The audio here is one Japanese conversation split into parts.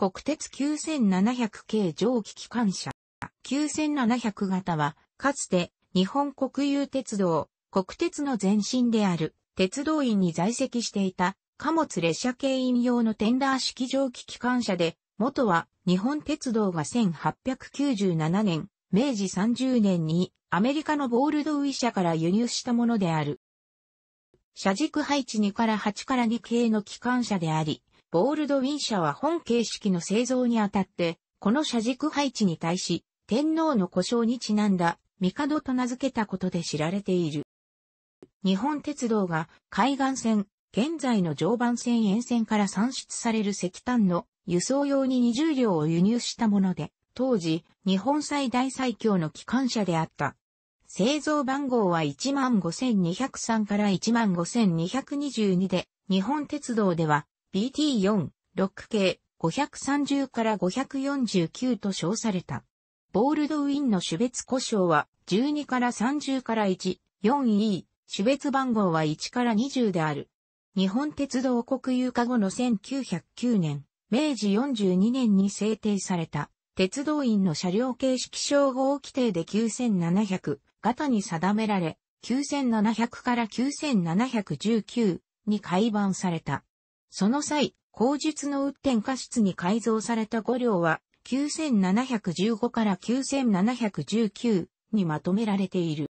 国鉄9700系蒸気機関車。9700型は、かつて日本国有鉄道、国鉄の前身である鉄道院に在籍していた貨物列車系員用のテンダー式蒸気機関車で、元は日本鉄道が1897年、明治30年にアメリカのボールドウィ社から輸入したものである。車軸配置2から8から2系の機関車であり、ボールドウィン社は本形式の製造にあたって、この車軸配置に対し、天皇の故障にちなんだ、帝と名付けたことで知られている。日本鉄道が海岸線、現在の常磐線沿線から産出される石炭の輸送用に20両を輸入したもので、当時、日本最大最強の機関車であった。製造番号は15203から15222で、日本鉄道では BT4、6系、530から549と称された。ボールドウィンの種別故障は12から30から1、4E、種別番号は1から20である。日本鉄道国有化後の1909年、明治42年に制定された、鉄道員の車両形式称号規定で9700型に定められ、9700から9719に改版された。その際、口述の鬱点過失に改造された5両は、9715から9719にまとめられている。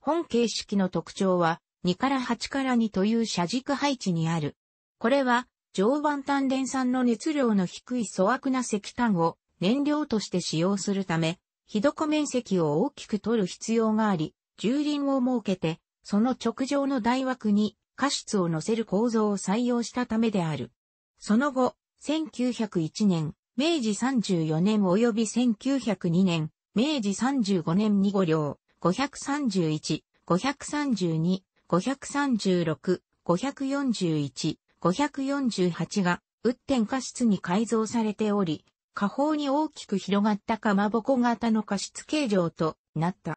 本形式の特徴は、2から8から2という車軸配置にある。これは、常磐炭電産の熱量の低い粗悪な石炭を燃料として使用するため、ひどこ面積を大きく取る必要があり、重輪を設けて、その直上の台枠に果室を乗せる構造を採用したためである。その後、1901年、明治34年及び1902年、明治35年に5両、531、532、536、541、548が、ウッテン加室に改造されており、下方に大きく広がったかまぼこ型の加室形状となった。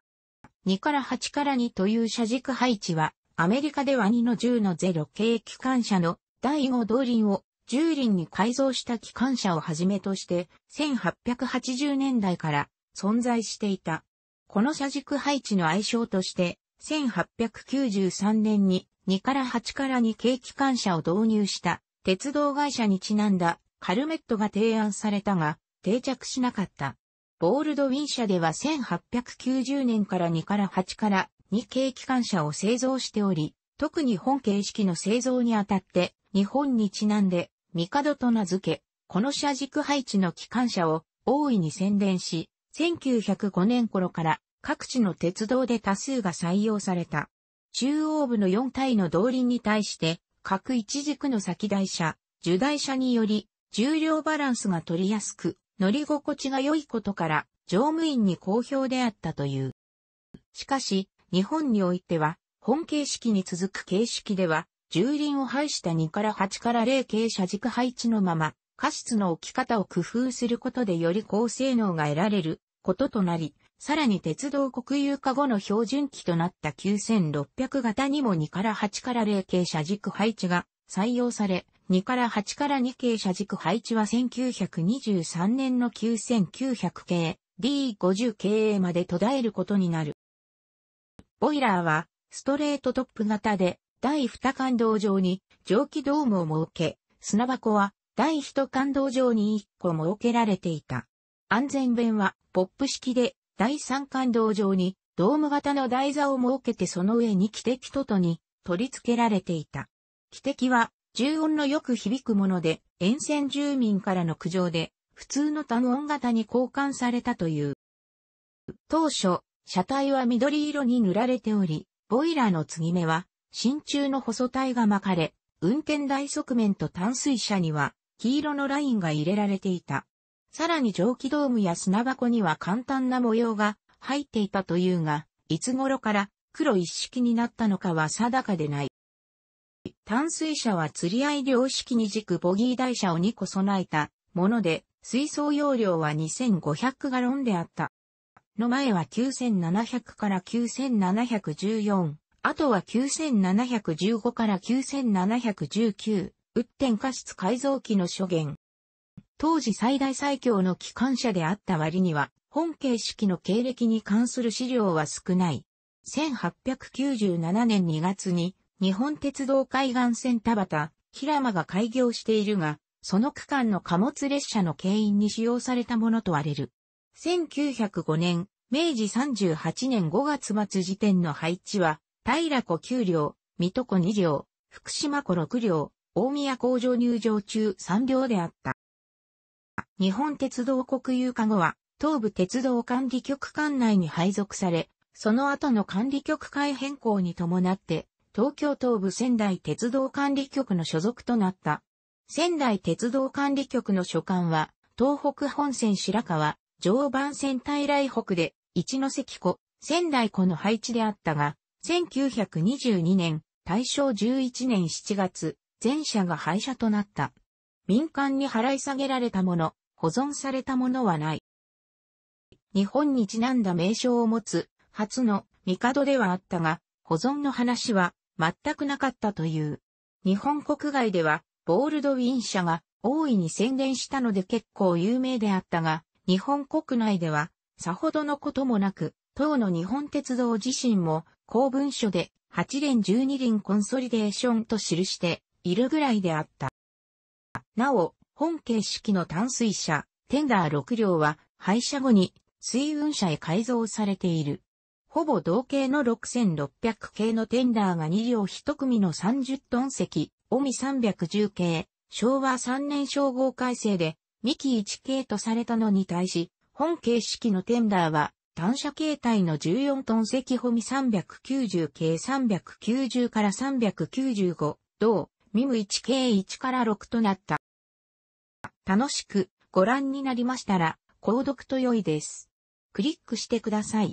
2から8から2という車軸配置は、アメリカでは2の10の0系機関車の第5動輪を10輪に改造した機関車をはじめとして1880年代から存在していた。この車軸配置の愛称として1893年に2から8から2系機関車を導入した鉄道会社にちなんだカルメットが提案されたが定着しなかった。ボールドウィン社では1890年から2から8から日系機関車を製造しており、特に本形式の製造にあたって、日本にちなんで、帝と名付け、この車軸配置の機関車を大いに宣伝し、1905年頃から各地の鉄道で多数が採用された。中央部の4体の動輪に対して、各一軸の先台車、受台車により、重量バランスが取りやすく、乗り心地が良いことから、乗務員に好評であったという。しかし、日本においては、本形式に続く形式では、重輪を配した2から8から0形車軸配置のまま、過失の置き方を工夫することでより高性能が得られることとなり、さらに鉄道国有化後の標準機となった9600型にも2から8から0形車軸配置が採用され、2から8から2形車軸配置は1923年の9900系 D50 経営まで途絶えることになる。ボイラーは、ストレートトップ型で、第二感動上に蒸気ドームを設け、砂箱は第一感動上に1個設けられていた。安全弁はポップ式で第三感動上にドーム型の台座を設けてその上に汽笛ととに取り付けられていた。汽笛は重音のよく響くもので沿線住民からの苦情で普通の単音型に交換されたという。当初、車体は緑色に塗られており、ボイラーの継ぎ目は、真鍮の細体が巻かれ、運転台側面と淡水車には、黄色のラインが入れられていた。さらに蒸気ドームや砂箱には簡単な模様が入っていたというが、いつ頃から黒一式になったのかは定かでない。淡水車は釣り合い両式に軸ボギー台車を2個備えたもので、水槽容量は2500ガロンであった。の前は9700から9714、あとは9715から9719、ウッテン過失改造機の諸言。当時最大最強の機関車であった割には、本形式の経歴に関する資料は少ない。1897年2月に、日本鉄道海岸線田端、平間が開業しているが、その区間の貨物列車の牽引に使用されたものとあれる。1905年、明治38年5月末時点の配置は、平子9両、水戸子2両、福島子6両、大宮工場入場中3両であった。日本鉄道国有化後は、東部鉄道管理局管内に配属され、その後の管理局改変更に伴って、東京東部仙台鉄道管理局の所属となった。仙台鉄道管理局の所管は、東北本線白川、常磐線対来北で、一ノ関湖、仙台湖の配置であったが、1922年、大正11年7月、全社が廃車となった。民間に払い下げられたもの、保存されたものはない。日本にちなんだ名称を持つ、初の帝ではあったが、保存の話は全くなかったという。日本国外では、ボールドウィン社が大いに宣伝したので結構有名であったが、日本国内では、さほどのこともなく、当の日本鉄道自身も、公文書で、8連12輪コンソリデーションと記しているぐらいであった。なお、本形式の淡水車、テンダー6両は、廃車後に水運車へ改造されている。ほぼ同型の6600系のテンダーが2両1組の30トン席、オミ310系、昭和3年称号改正でミキ1系とされたのに対し、本形式のテンダーは、単車形態の14トン赤ホミ390系390から395、同、ミム1系1から6となった。楽しくご覧になりましたら、購読と良いです。クリックしてください。